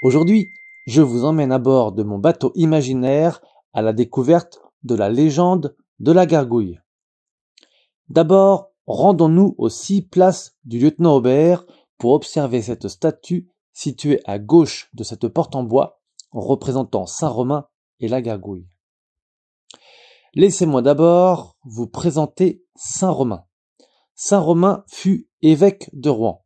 Aujourd'hui, je vous emmène à bord de mon bateau imaginaire à la découverte de la légende de la gargouille. D'abord, rendons-nous aux six places du lieutenant Aubert pour observer cette statue située à gauche de cette porte en bois représentant Saint-Romain et la gargouille. Laissez-moi d'abord vous présenter Saint-Romain. Saint-Romain fut évêque de Rouen.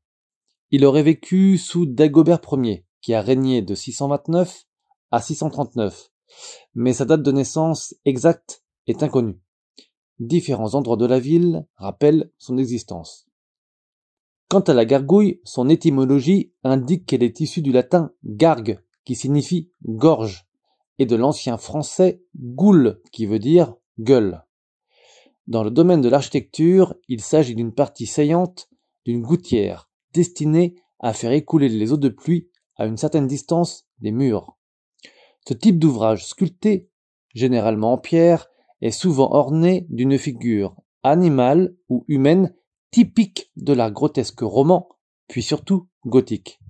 Il aurait vécu sous Dagobert Ier, qui a régné de 629 à 639, mais sa date de naissance exacte est inconnue. Différents endroits de la ville rappellent son existence. Quant à la gargouille, son étymologie indique qu'elle est issue du latin gargue, qui signifie gorge, et de l'ancien français goule, qui veut dire gueule. Dans le domaine de l'architecture, il s'agit d'une partie saillante d'une gouttière, destiné à faire écouler les eaux de pluie à une certaine distance des murs. Ce type d'ouvrage sculpté, généralement en pierre, est souvent orné d'une figure animale ou humaine typique de la grotesque roman, puis surtout gothique.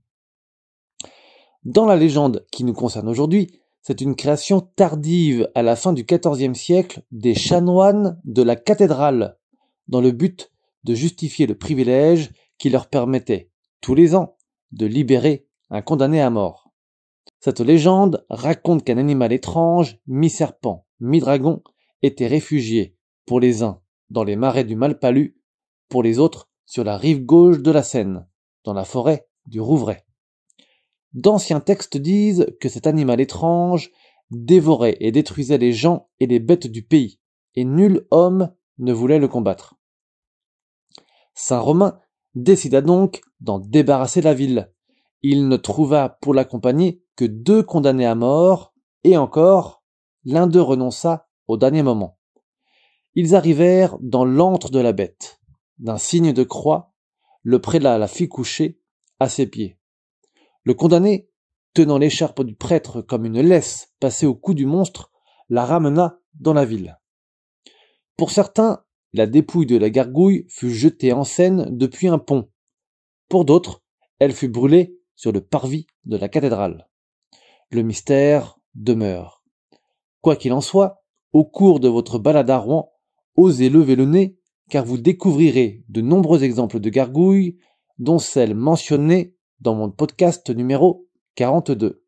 Dans la légende qui nous concerne aujourd'hui, c'est une création tardive à la fin du XIVe siècle des chanoines de la cathédrale, dans le but de justifier le privilège qui leur permettait, tous les ans, de libérer un condamné à mort. Cette légende raconte qu'un animal étrange, mi-serpent, mi-dragon, était réfugié, pour les uns, dans les marais du Malpalu, pour les autres, sur la rive gauche de la Seine, dans la forêt du Rouvray. D'anciens textes disent que cet animal étrange dévorait et détruisait les gens et les bêtes du pays, et nul homme ne voulait le combattre. Saint Romain décida donc d'en débarrasser la ville. Il ne trouva pour l'accompagner que deux condamnés à mort, et encore, l'un d'eux renonça au dernier moment. Ils arrivèrent dans l'antre de la bête. D'un signe de croix, le prélat la fit coucher à ses pieds. Le condamné, tenant l'écharpe du prêtre comme une laisse passée au cou du monstre, la ramena dans la ville. Pour certains, la dépouille de la gargouille fut jetée en scène depuis un pont. Pour d'autres, elle fut brûlée sur le parvis de la cathédrale. Le mystère demeure. Quoi qu'il en soit, au cours de votre balade à Rouen, osez lever le nez, car vous découvrirez de nombreux exemples de gargouilles, dont celle mentionnée dans mon podcast numéro 42.